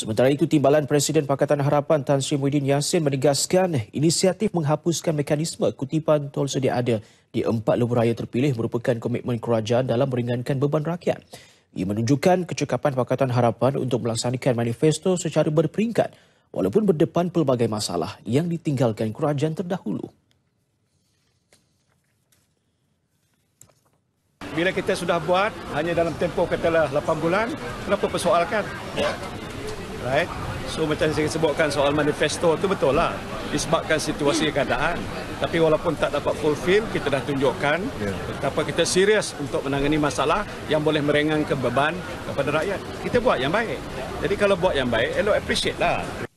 Sementara itu, Timbalan Presiden Pakatan Harapan Tan Sri Muhyiddin Yassin menegaskan inisiatif menghapuskan mekanisme kutipan tol sedia ada di empat lubur raya terpilih merupakan komitmen kerajaan dalam meringankan beban rakyat. Ia menunjukkan kecekapan Pakatan Harapan untuk melaksanakan manifesto secara berperingkat walaupun berdepan pelbagai masalah yang ditinggalkan kerajaan terdahulu. Bila kita sudah buat hanya dalam tempoh katalah 8 bulan, kenapa persoalkan? right? So macam saya sebutkan soal manifesto tu betul lah disebabkan situasi keadaan. Tapi walaupun tak dapat fulfill, kita dah tunjukkan ya. betapa yeah. kita serius untuk menangani masalah yang boleh merengang beban kepada rakyat. Kita buat yang baik. Jadi kalau buat yang baik, elok appreciate lah.